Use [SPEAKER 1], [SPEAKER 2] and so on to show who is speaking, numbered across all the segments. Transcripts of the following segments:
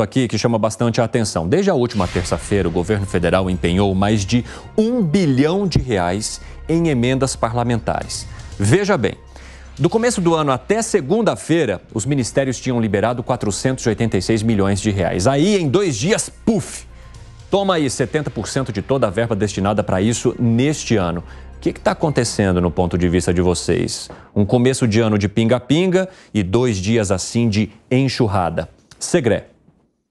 [SPEAKER 1] aqui que chama bastante a atenção. Desde a última terça-feira, o governo federal empenhou mais de um bilhão de reais em emendas parlamentares. Veja bem, do começo do ano até segunda-feira, os ministérios tinham liberado 486 milhões de reais. Aí, em dois dias, puf! Toma aí 70% de toda a verba destinada para isso neste ano. O que está acontecendo no ponto de vista de vocês? Um começo de ano de pinga-pinga e dois dias assim de enxurrada. Segredo.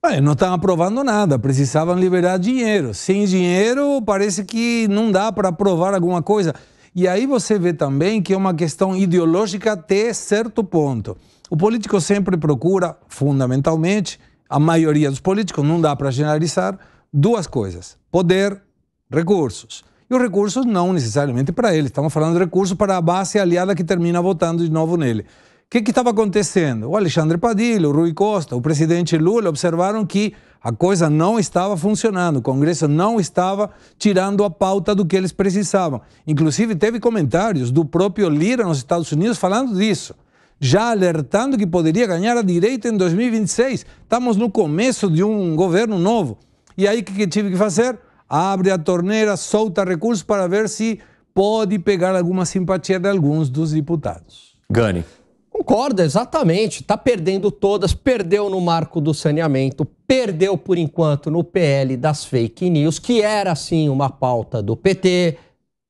[SPEAKER 2] Olha, não estão tá aprovando nada, precisavam liberar dinheiro. Sem dinheiro, parece que não dá para aprovar alguma coisa. E aí você vê também que é uma questão ideológica até certo ponto. O político sempre procura, fundamentalmente, a maioria dos políticos, não dá para generalizar, duas coisas: poder, recursos. E os recursos não necessariamente para ele, estamos falando de recursos para a base aliada que termina votando de novo nele que estava acontecendo? O Alexandre Padilha, o Rui Costa, o presidente Lula observaram que a coisa não estava funcionando, o Congresso não estava tirando a pauta do que eles precisavam. Inclusive, teve comentários do próprio Lira nos Estados Unidos falando disso, já alertando que poderia ganhar a direita em 2026. Estamos no começo de um governo novo. E aí, o que, que tive que fazer? Abre a torneira, solta recursos para ver se pode pegar alguma simpatia de alguns dos deputados.
[SPEAKER 1] Gane.
[SPEAKER 3] Concordo, exatamente. Está perdendo todas, perdeu no marco do saneamento, perdeu por enquanto no PL das fake news, que era sim uma pauta do PT,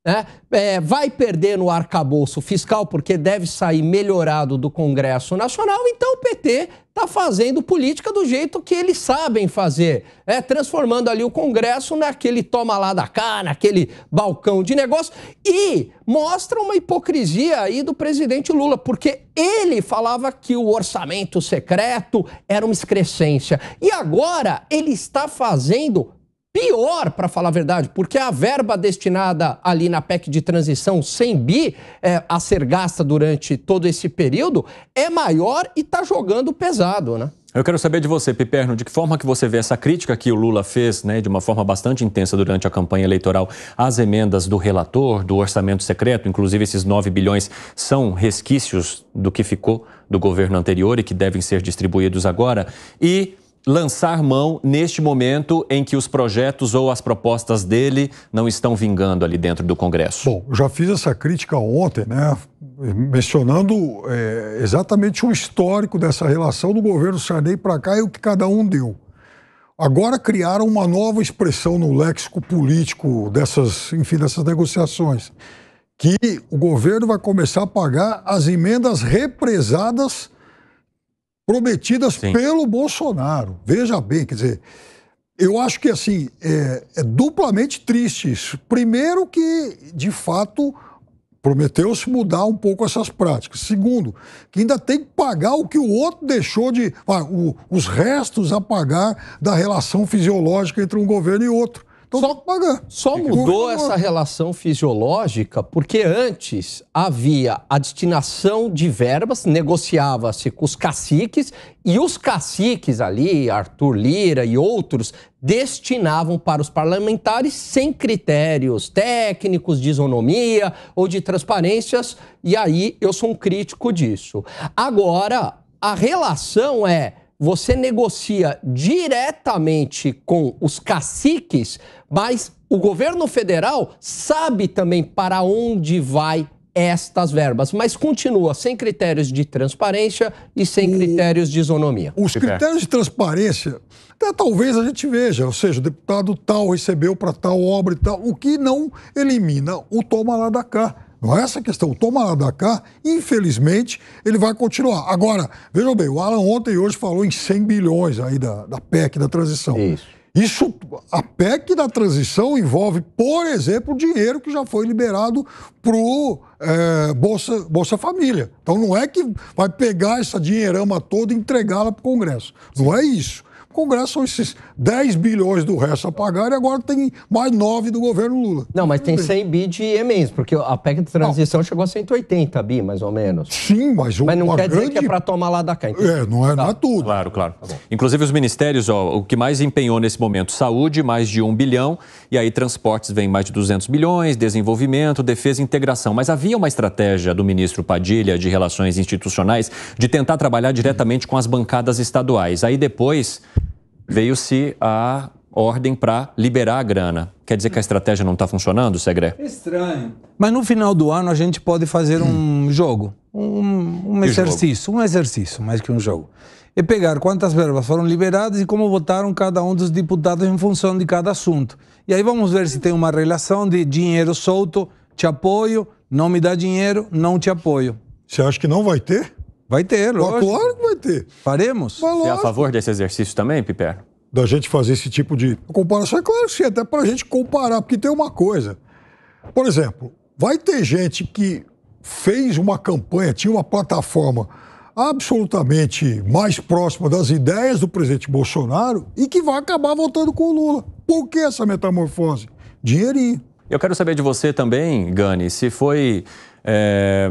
[SPEAKER 3] né? É, vai perder no arcabouço fiscal, porque deve sair melhorado do Congresso Nacional, então o PT está fazendo política do jeito que eles sabem fazer, né? transformando ali o Congresso naquele toma lá da cá, naquele balcão de negócio, e mostra uma hipocrisia aí do presidente Lula, porque ele falava que o orçamento secreto era uma excrescência, e agora ele está fazendo Pior, para falar a verdade, porque a verba destinada ali na PEC de transição 100 bi é, a ser gasta durante todo esse período é maior e está jogando pesado, né?
[SPEAKER 1] Eu quero saber de você, Piperno, de que forma que você vê essa crítica que o Lula fez, né, de uma forma bastante intensa durante a campanha eleitoral, às emendas do relator, do orçamento secreto, inclusive esses 9 bilhões são resquícios do que ficou do governo anterior e que devem ser distribuídos agora, e lançar mão neste momento em que os projetos ou as propostas dele não estão vingando ali dentro do Congresso?
[SPEAKER 4] Bom, já fiz essa crítica ontem, né? Mencionando é, exatamente o histórico dessa relação do governo Sarney para cá e o que cada um deu. Agora criaram uma nova expressão no léxico político dessas, enfim, dessas negociações, que o governo vai começar a pagar as emendas represadas prometidas Sim. pelo Bolsonaro. Veja bem, quer dizer, eu acho que assim é, é duplamente triste isso. Primeiro que, de fato, prometeu-se mudar um pouco essas práticas. Segundo, que ainda tem que pagar o que o outro deixou de. Ah, o, os restos a pagar da relação fisiológica entre um governo e outro só, pagar. só mudou essa
[SPEAKER 3] relação fisiológica porque antes havia a destinação de verbas, negociava-se com os caciques e os caciques ali, Arthur Lira e outros, destinavam para os parlamentares sem critérios técnicos de isonomia ou de transparências, e aí eu sou um crítico disso. Agora, a relação é você negocia diretamente com os caciques, mas o governo federal sabe também para onde vai estas verbas, mas continua sem critérios de transparência e sem o, critérios de isonomia. Os é. critérios
[SPEAKER 4] de transparência, até talvez a gente veja, ou seja, o deputado tal recebeu para tal obra e tal, o que não elimina o toma lá da cá. Não é essa a questão. toma lá da cá, infelizmente, ele vai continuar. Agora, vejam bem, o Alan ontem e hoje falou em 100 bilhões aí da, da PEC, da transição. Isso. Isso, a PEC da transição envolve, por exemplo, dinheiro que já foi liberado para o é, Bolsa, Bolsa Família. Então não é que vai pegar essa dinheirama toda e entregá-la para o Congresso. Não é isso. O Congresso são esses 10 bilhões do resto a pagar e agora tem mais 9 do governo Lula. Não,
[SPEAKER 3] mas tem 100 bi de emendas, porque a PEC de transição não. chegou a 180 bi, mais ou menos. Sim, mas... Mas não quer grande... dizer que é para tomar lá da cá. Então. É, não é, tá. não é tudo.
[SPEAKER 1] Claro, claro. Tá Inclusive os ministérios, ó, o que mais empenhou nesse momento, saúde, mais de 1 bilhão, e aí transportes vem mais de 200 bilhões, desenvolvimento, defesa e integração. Mas havia uma estratégia do ministro Padilha de Relações Institucionais de tentar trabalhar diretamente com as bancadas estaduais. Aí depois veio-se a ordem para liberar a grana. Quer dizer que a estratégia não está funcionando, Segredo
[SPEAKER 2] Estranho. Mas no final do ano a gente pode fazer um hum. jogo, um, um exercício, jogo? um exercício mais que um jogo. e pegar quantas verbas foram liberadas e como votaram cada um dos deputados em função de cada assunto. E aí vamos ver se tem uma relação de dinheiro solto, te apoio, não me dá dinheiro, não te apoio. Você acha que não vai ter? Vai ter, lógico. Claro que vai ter. Faremos? Mas, Você é a
[SPEAKER 1] favor desse exercício também, Piper?
[SPEAKER 4] Da gente fazer esse tipo de comparação? É claro que sim, até para a gente comparar, porque tem uma coisa. Por exemplo, vai ter gente que fez uma campanha, tinha uma plataforma absolutamente mais próxima das ideias do presidente Bolsonaro e que vai acabar votando com o Lula. Por que essa metamorfose? Dinheirinho. Eu quero
[SPEAKER 1] saber de você também, Gani, se foi é,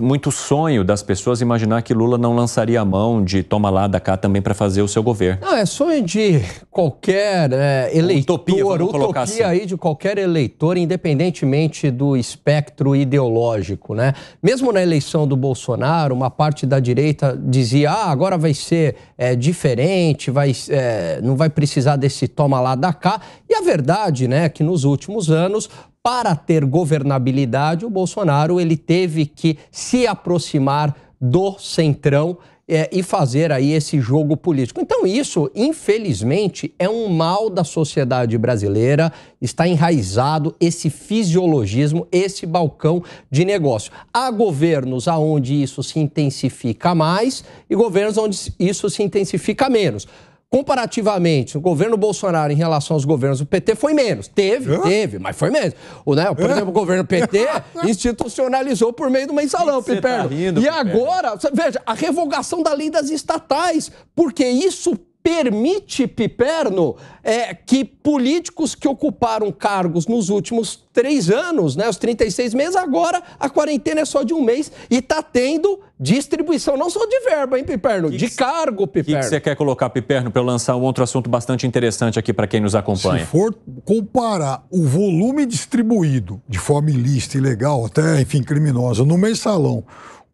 [SPEAKER 1] muito sonho das pessoas imaginar que Lula não lançaria a mão de toma lá da cá também para fazer o seu governo.
[SPEAKER 3] Não, é sonho de qualquer é, eleitor, utopia, utopia assim. aí de qualquer eleitor, independentemente do espectro ideológico, né? Mesmo na eleição do Bolsonaro, uma parte da direita dizia, ah, agora vai ser é, diferente, vai, é, não vai precisar desse toma lá da cá. E a verdade, né, é que nos últimos anos para ter governabilidade, o Bolsonaro ele teve que se aproximar do centrão é, e fazer aí esse jogo político. Então, isso, infelizmente, é um mal da sociedade brasileira, está enraizado esse fisiologismo, esse balcão de negócio. Há governos onde isso se intensifica mais e governos onde isso se intensifica menos comparativamente, o governo Bolsonaro em relação aos governos do PT foi menos. Teve, teve, mas foi menos. O, né, por exemplo, o governo PT institucionalizou por meio do mensalão, tá Piperno. Tá rindo, e agora, veja, a revogação da lei das estatais, porque isso permite, Piperno, é, que políticos que ocuparam cargos nos últimos três anos, né, os 36 meses, agora a quarentena é só de um mês e está tendo distribuição, não só de verba, hein, Piperno? Que de cargo, Piperno. O que você
[SPEAKER 1] quer colocar, Piperno, para eu lançar um outro assunto bastante interessante aqui para quem nos acompanha? Se
[SPEAKER 4] for comparar o volume distribuído de forma ilícita, ilegal, até, enfim, criminosa, no mensalão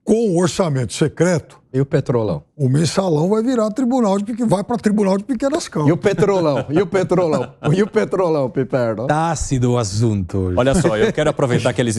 [SPEAKER 4] com o orçamento secreto. E o petrolão? O mensalão vai virar tribunal de pequ... vai para tribunal de pequenas
[SPEAKER 2] causas. E o petrolão? E o petrolão? e o petrolão, Piperno? Tácido tá o assunto. Olha só, eu quero aproveitar que
[SPEAKER 1] eles